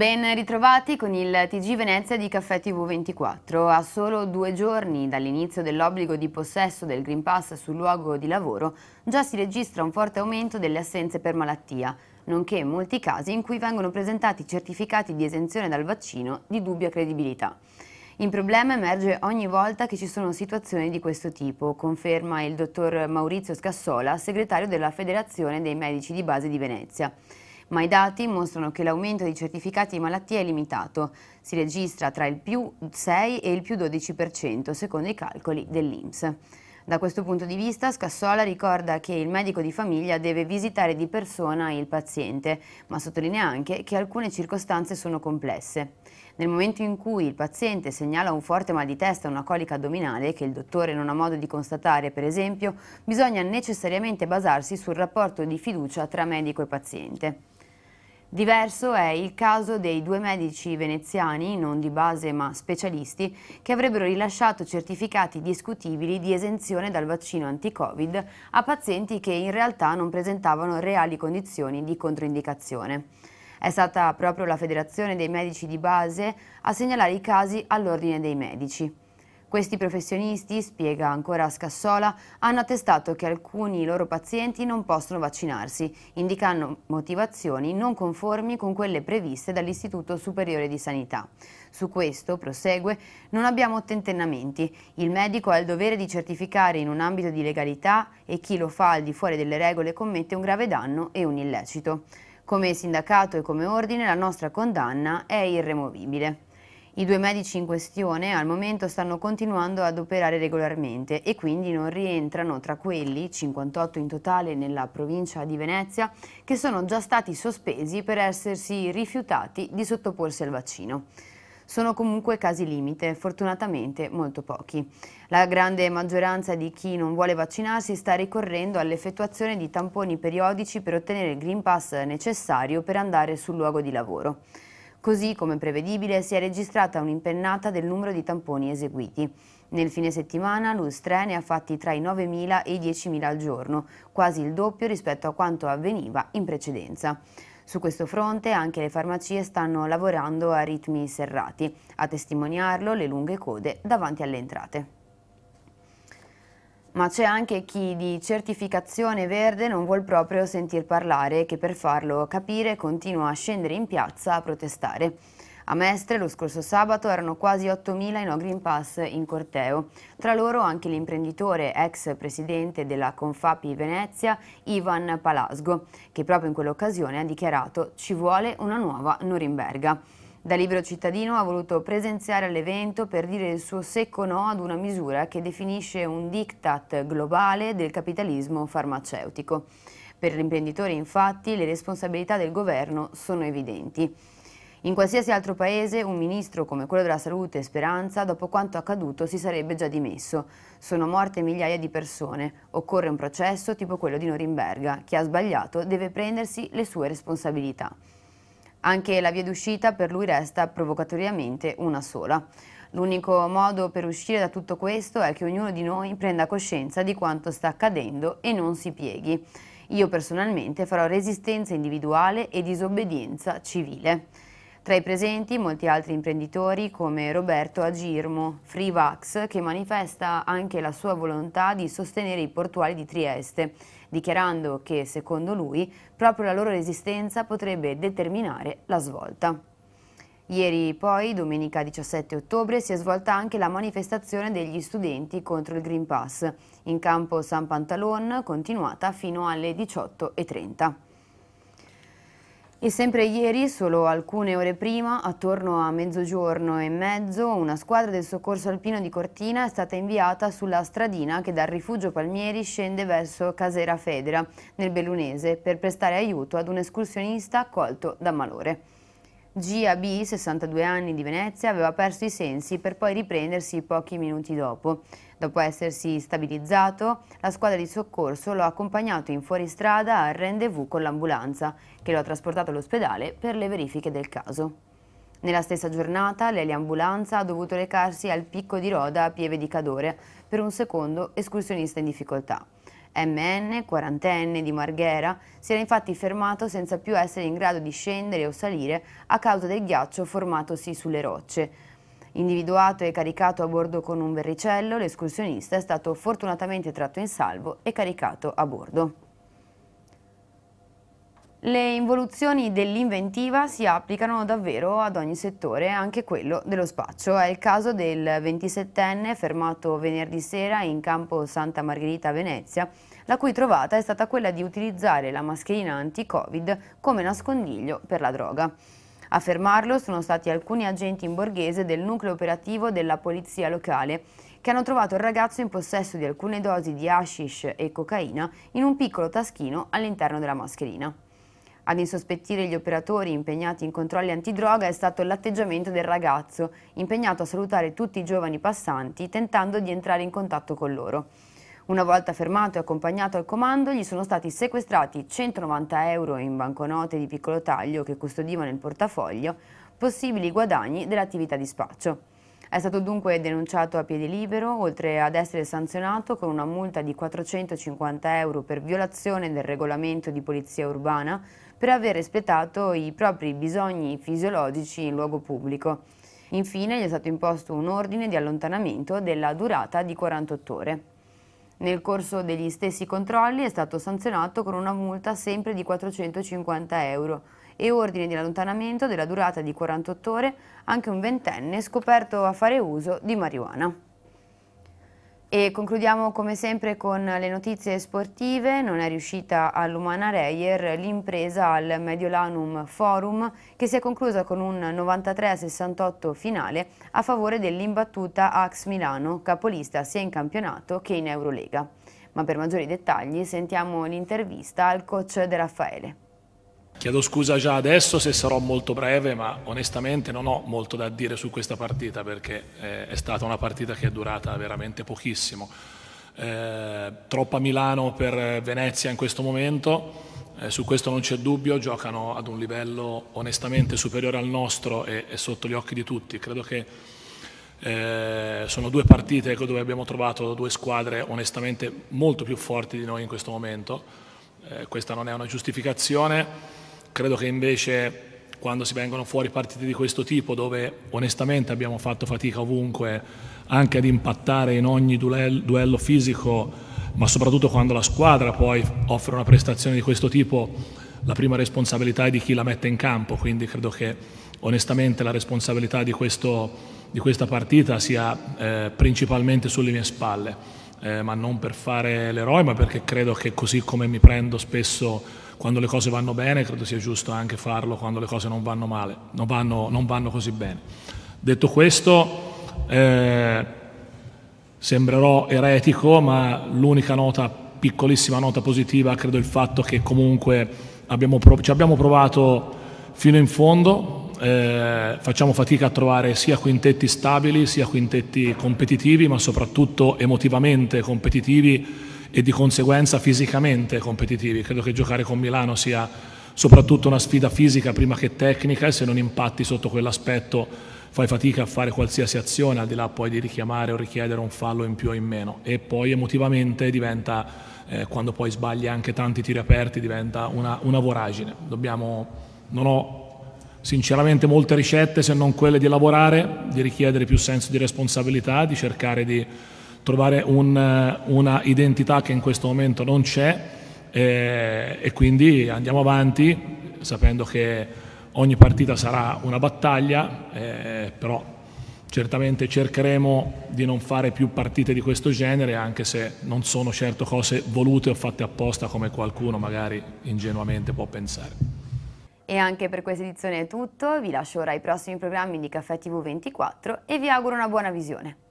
Ben ritrovati con il TG Venezia di Caffè TV24. A solo due giorni dall'inizio dell'obbligo di possesso del Green Pass sul luogo di lavoro, già si registra un forte aumento delle assenze per malattia, nonché molti casi in cui vengono presentati certificati di esenzione dal vaccino di dubbia credibilità. Il problema emerge ogni volta che ci sono situazioni di questo tipo, conferma il dottor Maurizio Scassola, segretario della Federazione dei Medici di Base di Venezia ma i dati mostrano che l'aumento di certificati di malattia è limitato, si registra tra il più 6 e il più 12% secondo i calcoli dell'Inps. Da questo punto di vista Scassola ricorda che il medico di famiglia deve visitare di persona il paziente, ma sottolinea anche che alcune circostanze sono complesse. Nel momento in cui il paziente segnala un forte mal di testa o una colica addominale che il dottore non ha modo di constatare, per esempio, bisogna necessariamente basarsi sul rapporto di fiducia tra medico e paziente. Diverso è il caso dei due medici veneziani, non di base ma specialisti, che avrebbero rilasciato certificati discutibili di esenzione dal vaccino anti-Covid a pazienti che in realtà non presentavano reali condizioni di controindicazione. È stata proprio la Federazione dei Medici di Base a segnalare i casi all'Ordine dei Medici. Questi professionisti, spiega ancora Scassola, hanno attestato che alcuni loro pazienti non possono vaccinarsi, indicando motivazioni non conformi con quelle previste dall'Istituto Superiore di Sanità. Su questo, prosegue, non abbiamo tentennamenti. Il medico ha il dovere di certificare in un ambito di legalità e chi lo fa al di fuori delle regole commette un grave danno e un illecito. Come sindacato e come ordine la nostra condanna è irremovibile. I due medici in questione al momento stanno continuando ad operare regolarmente e quindi non rientrano tra quelli, 58 in totale nella provincia di Venezia, che sono già stati sospesi per essersi rifiutati di sottoporsi al vaccino. Sono comunque casi limite, fortunatamente molto pochi. La grande maggioranza di chi non vuole vaccinarsi sta ricorrendo all'effettuazione di tamponi periodici per ottenere il Green Pass necessario per andare sul luogo di lavoro. Così, come prevedibile, si è registrata un'impennata del numero di tamponi eseguiti. Nel fine settimana l'Ustre ne ha fatti tra i 9.000 e i 10.000 al giorno, quasi il doppio rispetto a quanto avveniva in precedenza. Su questo fronte anche le farmacie stanno lavorando a ritmi serrati, a testimoniarlo le lunghe code davanti alle entrate. Ma c'è anche chi di certificazione verde non vuol proprio sentir parlare e che per farlo capire continua a scendere in piazza a protestare. A Mestre lo scorso sabato erano quasi 8.000 i no Green Pass in corteo, tra loro anche l'imprenditore ex presidente della Confapi Venezia Ivan Palasgo, che proprio in quell'occasione ha dichiarato ci vuole una nuova Norimberga. Da libero cittadino ha voluto presenziare all'evento per dire il suo secco no ad una misura che definisce un diktat globale del capitalismo farmaceutico. Per l'imprenditore infatti le responsabilità del governo sono evidenti. In qualsiasi altro paese un ministro come quello della salute e Speranza, dopo quanto accaduto, si sarebbe già dimesso. Sono morte migliaia di persone. Occorre un processo tipo quello di Norimberga. Chi ha sbagliato deve prendersi le sue responsabilità. Anche la via d'uscita per lui resta provocatoriamente una sola. L'unico modo per uscire da tutto questo è che ognuno di noi prenda coscienza di quanto sta accadendo e non si pieghi. Io personalmente farò resistenza individuale e disobbedienza civile. Tra i presenti molti altri imprenditori come Roberto Agirmo, Freevax, che manifesta anche la sua volontà di sostenere i portuali di Trieste dichiarando che, secondo lui, proprio la loro resistenza potrebbe determinare la svolta. Ieri poi, domenica 17 ottobre, si è svolta anche la manifestazione degli studenti contro il Green Pass in campo San Pantalon, continuata fino alle 18.30. E sempre ieri, solo alcune ore prima, attorno a mezzogiorno e mezzo, una squadra del soccorso alpino di Cortina è stata inviata sulla stradina che dal rifugio Palmieri scende verso Casera Federa, nel Bellunese, per prestare aiuto ad un escursionista accolto da malore. Gia B, 62 anni di Venezia, aveva perso i sensi per poi riprendersi pochi minuti dopo. Dopo essersi stabilizzato, la squadra di soccorso lo ha accompagnato in fuoristrada al rendezvous con l'ambulanza, che lo ha trasportato all'ospedale per le verifiche del caso. Nella stessa giornata l'eliambulanza ha dovuto recarsi al picco di Roda a Pieve di Cadore per un secondo escursionista in difficoltà. MN, quarantenne di Marghera, si era infatti fermato senza più essere in grado di scendere o salire a causa del ghiaccio formatosi sulle rocce, Individuato e caricato a bordo con un verricello, l'escursionista è stato fortunatamente tratto in salvo e caricato a bordo. Le involuzioni dell'inventiva si applicano davvero ad ogni settore, anche quello dello spaccio. È il caso del 27enne fermato venerdì sera in campo Santa Margherita a Venezia, la cui trovata è stata quella di utilizzare la mascherina anti-Covid come nascondiglio per la droga. A fermarlo sono stati alcuni agenti in borghese del nucleo operativo della polizia locale che hanno trovato il ragazzo in possesso di alcune dosi di hashish e cocaina in un piccolo taschino all'interno della mascherina. Ad insospettire gli operatori impegnati in controlli antidroga è stato l'atteggiamento del ragazzo, impegnato a salutare tutti i giovani passanti tentando di entrare in contatto con loro. Una volta fermato e accompagnato al comando, gli sono stati sequestrati 190 euro in banconote di piccolo taglio che custodivano il portafoglio, possibili guadagni dell'attività di spaccio. È stato dunque denunciato a piedi libero, oltre ad essere sanzionato con una multa di 450 euro per violazione del regolamento di polizia urbana per aver rispettato i propri bisogni fisiologici in luogo pubblico. Infine gli è stato imposto un ordine di allontanamento della durata di 48 ore. Nel corso degli stessi controlli è stato sanzionato con una multa sempre di 450 euro e ordine di allontanamento della durata di 48 ore anche un ventenne scoperto a fare uso di marijuana. E concludiamo come sempre con le notizie sportive, non è riuscita all'Umana Reyer l'impresa al Mediolanum Forum che si è conclusa con un 93-68 finale a favore dell'imbattuta Ax Milano, capolista sia in campionato che in Eurolega. Ma per maggiori dettagli sentiamo l'intervista al coach De Raffaele. Chiedo scusa già adesso se sarò molto breve, ma onestamente non ho molto da dire su questa partita perché eh, è stata una partita che è durata veramente pochissimo. Eh, troppa Milano per Venezia in questo momento, eh, su questo non c'è dubbio, giocano ad un livello onestamente superiore al nostro e, e sotto gli occhi di tutti. Credo che eh, sono due partite dove abbiamo trovato due squadre onestamente molto più forti di noi in questo momento. Eh, questa non è una giustificazione Credo che invece quando si vengono fuori partite di questo tipo, dove onestamente abbiamo fatto fatica ovunque anche ad impattare in ogni duello fisico, ma soprattutto quando la squadra poi offre una prestazione di questo tipo, la prima responsabilità è di chi la mette in campo, quindi credo che onestamente la responsabilità di, questo, di questa partita sia eh, principalmente sulle mie spalle, eh, ma non per fare l'eroe, ma perché credo che così come mi prendo spesso quando le cose vanno bene, credo sia giusto anche farlo quando le cose non vanno male, non vanno, non vanno così bene. Detto questo, eh, sembrerò eretico, ma l'unica nota, piccolissima nota positiva, credo il fatto che comunque abbiamo ci abbiamo provato fino in fondo, eh, facciamo fatica a trovare sia quintetti stabili, sia quintetti competitivi, ma soprattutto emotivamente competitivi e di conseguenza fisicamente competitivi. Credo che giocare con Milano sia soprattutto una sfida fisica prima che tecnica e se non impatti sotto quell'aspetto fai fatica a fare qualsiasi azione al di là poi di richiamare o richiedere un fallo in più o in meno e poi emotivamente diventa eh, quando poi sbagli anche tanti tiri aperti diventa una, una voragine Dobbiamo, non ho sinceramente molte ricette se non quelle di lavorare di richiedere più senso di responsabilità di cercare di trovare un, eh, una identità che in questo momento non c'è eh, e quindi andiamo avanti sapendo che ogni partita sarà una battaglia, eh, però certamente cercheremo di non fare più partite di questo genere, anche se non sono certo cose volute o fatte apposta come qualcuno magari ingenuamente può pensare. E anche per questa edizione è tutto, vi lascio ora ai prossimi programmi di Caffè TV24 e vi auguro una buona visione.